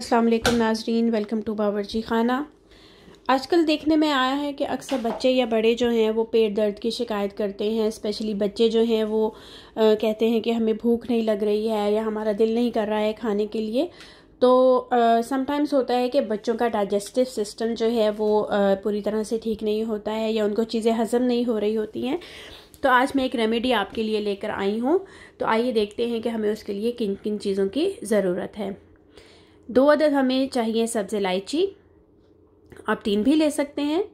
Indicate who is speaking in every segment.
Speaker 1: असलम नाजरीन welcome to बावरची खाना आजकल देखने में आया है कि अक्सर बच्चे या बड़े जो हैं वो पेट दर्द की शिकायत करते हैं स्पेशली बच्चे जो हैं वो आ, कहते हैं कि हमें भूख नहीं लग रही है या हमारा दिल नहीं कर रहा है खाने के लिए तो समटाइम्स होता है कि बच्चों का डाइजेस्टिव सिस्टम जो है वो आ, पूरी तरह से ठीक नहीं होता है या उनको चीज़ें हज़म नहीं हो रही होती हैं तो आज मैं एक रेमेडी आपके लिए लेकर आई हूँ तो आइए देखते हैं कि हमें उसके लिए किन किन चीज़ों की ज़रूरत है दो अदद हमें चाहिए सब्ज़ इलायची आप तीन भी ले सकते हैं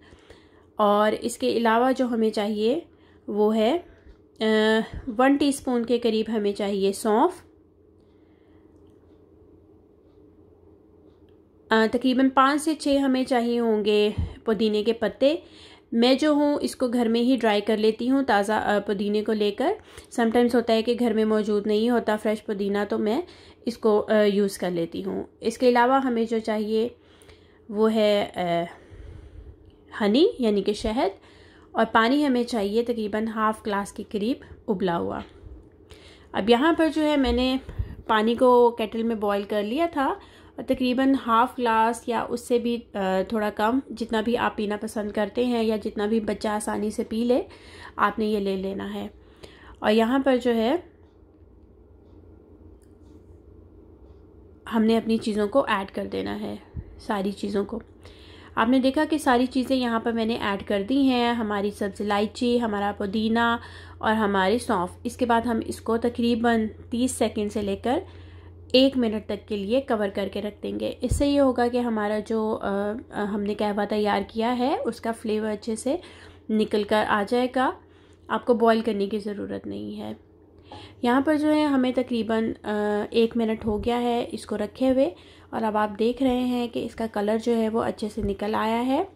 Speaker 1: और इसके अलावा जो हमें चाहिए वो है वन टीस्पून के करीब हमें चाहिए सौंफ तकरीबन पाँच से छः हमें चाहिए होंगे पुदीने के पत्ते मैं जो हूँ इसको घर में ही ड्राई कर लेती हूँ ताज़ा पुदीने को लेकर समटाइम्स होता है कि घर में मौजूद नहीं होता फ्रेश पुदीना तो मैं इसको यूज़ कर लेती हूँ इसके अलावा हमें जो चाहिए वो है हनी यानी कि शहद और पानी हमें चाहिए तकरीबन हाफ़ ग्लास के करीब उबला हुआ अब यहाँ पर जो है मैंने पानी को केटल में बॉईल कर लिया था तकरीबन हाफ़ ग्लास या उससे भी थोड़ा कम जितना भी आप पीना पसंद करते हैं या जितना भी बच्चा आसानी से पी ले आपने ये ले लेना है और यहाँ पर जो है हमने अपनी चीज़ों को ऐड कर देना है सारी चीज़ों को आपने देखा कि सारी चीज़ें यहाँ पर मैंने ऐड कर दी हैं हमारी सब्ज़ इलायची हमारा पुदीना और हमारी सौंफ इसके बाद हम इसको तकरीबन 30 सेकंड से लेकर एक मिनट तक के लिए कवर करके रख देंगे इससे ये होगा कि हमारा जो आ, हमने कहवा तैयार किया है उसका फ्लेवर अच्छे से निकल कर आ जाएगा आपको बॉईल करने की ज़रूरत नहीं है यहाँ पर जो है हमें तकरीबन एक मिनट हो गया है इसको रखे हुए और अब आप देख रहे हैं कि इसका कलर जो है वो अच्छे से निकल आया है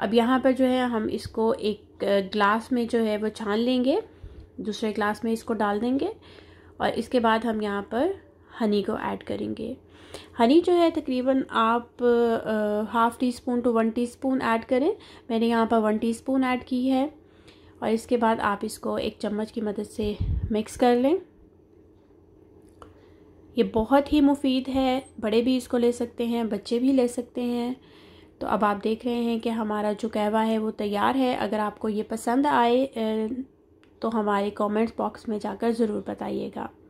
Speaker 1: अब यहाँ पर जो है हम इसको एक ग्लास में जो है वो छान लेंगे दूसरे ग्लास में इसको डाल देंगे और इसके बाद हम यहाँ पर हनी को ऐड करेंगे हनी जो है तकरीबन आप half teaspoon to one teaspoon add करें मैंने यहाँ पर वन टी स्पून ऐड की है और इसके बाद आप इसको एक चम्मच की मदद से मिक्स कर लें ये बहुत ही मुफीद है बड़े भी इसको ले सकते हैं बच्चे भी ले सकते हैं तो अब आप देख रहे हैं कि हमारा जो कहवा है वो तैयार है अगर आपको ये पसंद आए तो हमारे कमेंट्स बॉक्स में जाकर ज़रूर बताइएगा